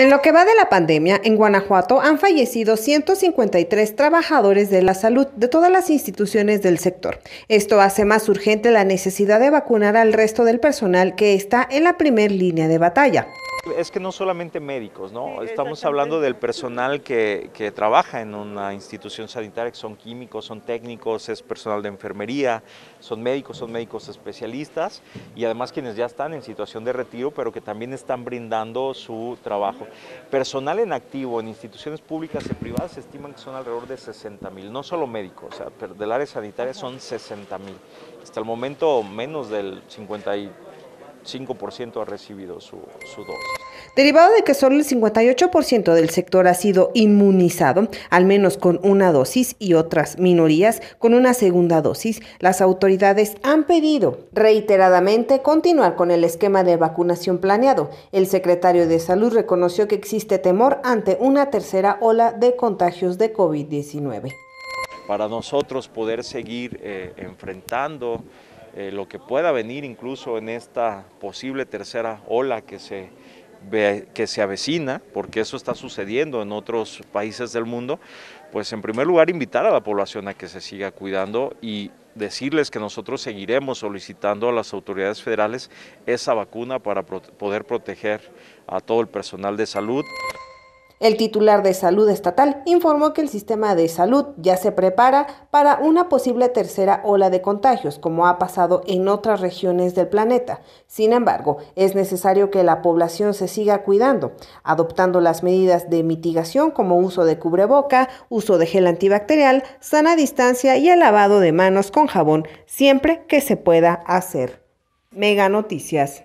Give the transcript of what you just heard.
En lo que va de la pandemia, en Guanajuato han fallecido 153 trabajadores de la salud de todas las instituciones del sector. Esto hace más urgente la necesidad de vacunar al resto del personal que está en la primera línea de batalla. Es que no solamente médicos, ¿no? Estamos hablando del personal que, trabaja en una institución sanitaria, que son químicos, son técnicos, es personal de enfermería, son médicos, son médicos especialistas y además quienes ya están en situación de retiro, pero que también están brindando su trabajo. Personal en activo en instituciones públicas y privadas se estiman que son alrededor de 60 mil, no solo médicos, o sea, del área sanitaria son 60 mil. Hasta el momento menos del 50 y 5% ha recibido su, dosis. Derivado de que solo el 58% del sector ha sido inmunizado, al menos con una dosis y otras minorías con una segunda dosis, las autoridades han pedido reiteradamente continuar con el esquema de vacunación planeado. El secretario de Salud reconoció que existe temor ante una tercera ola de contagios de COVID-19. Para nosotros poder seguir eh, enfrentando eh, lo que pueda venir incluso en esta posible tercera ola que se, que se avecina, porque eso está sucediendo en otros países del mundo, pues en primer lugar invitar a la población a que se siga cuidando y decirles que nosotros seguiremos solicitando a las autoridades federales esa vacuna para poder proteger a todo el personal de salud. El titular de salud estatal informó que el sistema de salud ya se prepara para una posible tercera ola de contagios, como ha pasado en otras regiones del planeta. Sin embargo, es necesario que la población se siga cuidando, adoptando las medidas de mitigación como uso de cubreboca, uso de gel antibacterial, sana distancia y el lavado de manos con jabón, siempre que se pueda hacer. Mega Noticias.